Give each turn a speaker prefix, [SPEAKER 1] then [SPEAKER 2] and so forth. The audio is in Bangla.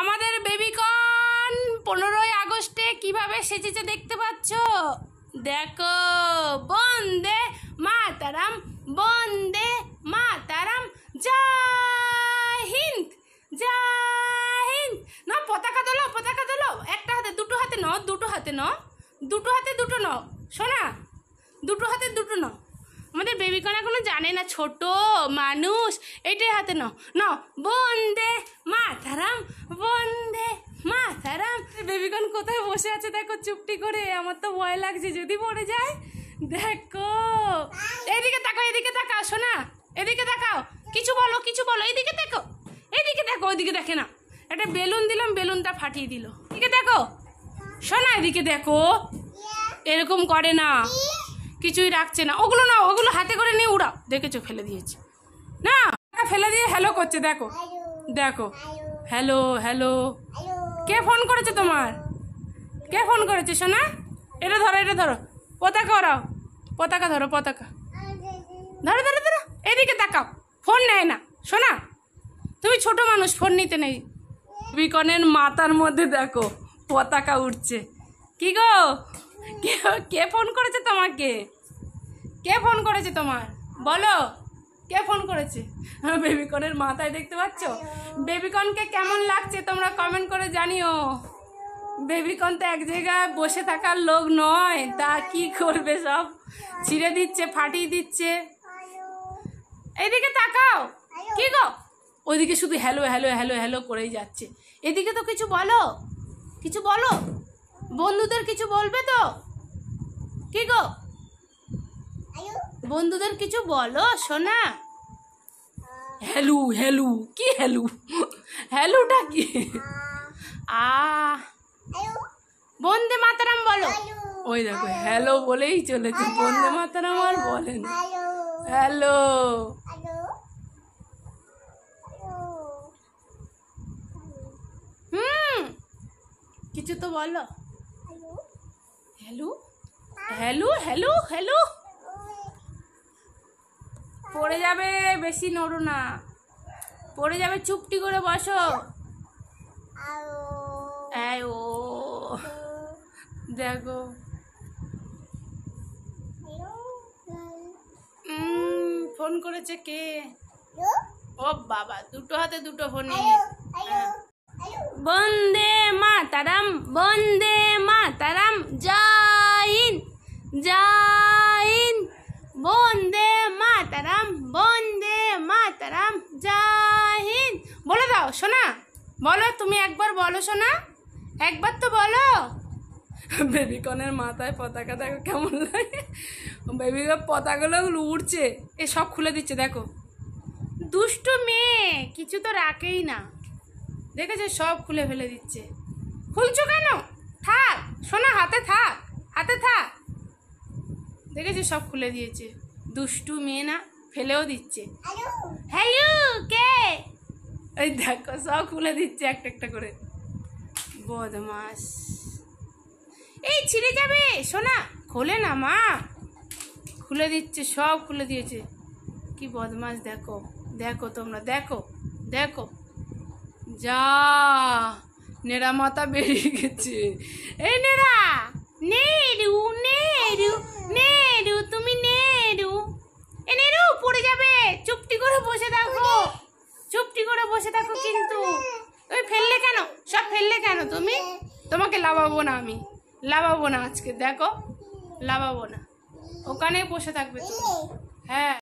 [SPEAKER 1] আমাদের বেবিকন পনেরোই আগস্টে কিভাবে সেজেছে দেখতে পাচ্ছ দেখো বন্দে মাতারাম বন্দে মাতারাম জয় হিন্দ জয় হিন্দ না পতাকা তোলো পতাকা দোলো একটা হাতে দুটো হাতে ন দুটো হাতে ন দুটো হাতে দুটো ন শোনা দুটো হাতে দুটো ন জানে না ছোট মানুষ এটাই হাতে নাও নাও বন্দে মাথারাম বন্দে মাথারাম বেবিকন কোথায় বসে আছে দেখো চুপটি করে আমার তো ভয় লাগছে যদি পড়ে যায় দেখো এদিকে তাকাও এদিকে তাকাও শোনা এদিকে তাকাও কিছু বলো কিছু বলো এদিকে দেখো এদিকে দেখো ওইদিকে দেখে না একটা বেলুন দিলাম বেলুনটা ফাটিয়ে দিল এদিকে দেখো শোনা এদিকে দেখো এরকম করে না কিছুই রাখছে না ওগুলো না ওগুলো হাতে করে নিয়ে উড়াও দেখেছো ফেলে দিয়েছে না ফেলে দিয়ে হ্যালো করছে দেখো দেখো হ্যালো হ্যালো কে ফোন করেছে তোমার কে ফোন করেছে সোনা এটা ধরো এটা ধরো পতাকা ওরাও পতাকা ধরো পতাকা ধরো ধরো ধরো এদিকে তাকাও ফোন নেয় না সোনা তুমি ছোট মানুষ ফোন নিতে নেই বিকনের মাথার মধ্যে দেখো পতাকা উঠছে কি গো কে কে ফোন করেছে তোমাকে কে ফোন করেছে তোমার বলো কে ফোন করেছে বেবিকনের মাথায় দেখতে পাচ্ছ বেবিকনকে কেমন লাগছে তোমরা কমেন্ট করে জানিও বেবিকন তো এক জায়গায় বসে থাকার লোক নয় তা কি করবে সব ছিঁড়ে দিচ্ছে ফাটিয়ে দিচ্ছে এদিকে তাকাও কি গো ওইদিকে শুধু হ্যালো হ্যালো হ্যালো হ্যালো করেই যাচ্ছে এদিকে তো কিছু বলো কিছু বলো বন্ধুদের কিছু বলবে তো কি গো বন্ধুদের কিছু বলো সোনা হ্যালু হ্যালু কি হ্যালু হ্যালুটা কি আ বন্দে মাতারাম বলো ওই দেখো হ্যালো বলেই চলেছে বন্দে মাতারাম আর বলেন হ্যালো হুম কিছু তো বলো হ্যালো হ্যালো হ্যালো হ্যালো পড়ে যাবে বেশি নড়ো না পড়ে যাবে চুপটি করে বসো ও দেখো ফোন করেছে কে ও বাবা দুটো হাতে দুটো ফোনে হ্যাঁ। বন্দে মা তারাম বন্দে মা তারাম যা জাইন বন্দে মাতারাম বন্দে মাতারাম জাহিন বলো দাও শোনা বলো তুমি একবার বলো শোনা একবার তো বলো বেবিকনের মাথায় পতাকা দেখো কেমন লাগে বেবিকন পতাকাগুলো উড়ছে এ সব খুলে দিচ্ছে দেখো দুষ্টু মেয়ে কিছু তো রাখেই না দেখেছে সব খুলে ফেলে দিচ্ছে খুলছো কেন থাক শোনা হাতে থাক হাতে থাক দেখেছি সব খুলে দিয়েছে দুষ্টু মেয়ে না ফেলেও দিচ্ছে হ্যালো কে ওই দেখো সব খুলে দিচ্ছে একটা একটা করে বদমাস এই ছিঁড়ে যাবে সোনা খোলে না মা খুলে দিচ্ছে সব খুলে দিয়েছে কি বদমাস দেখো দেখো তোমরা দেখো দেখো যা নেড়া মাথা বেরিয়ে গেছে এই নেড়া নেরু নেরু নেরু তুমি নেরু এ নেরু পড়ে যাবে চুপটি করে বসে থাকো চুপটি করে বসে থাকো কিন্তু ওই ফেললে কেন সব ফেললে কেন তুমি তোমাকে লাভাবো না আমি লাভাবো না আজকে দেখো লাভাবো না ওখানে বসে থাকবে তুমি হ্যাঁ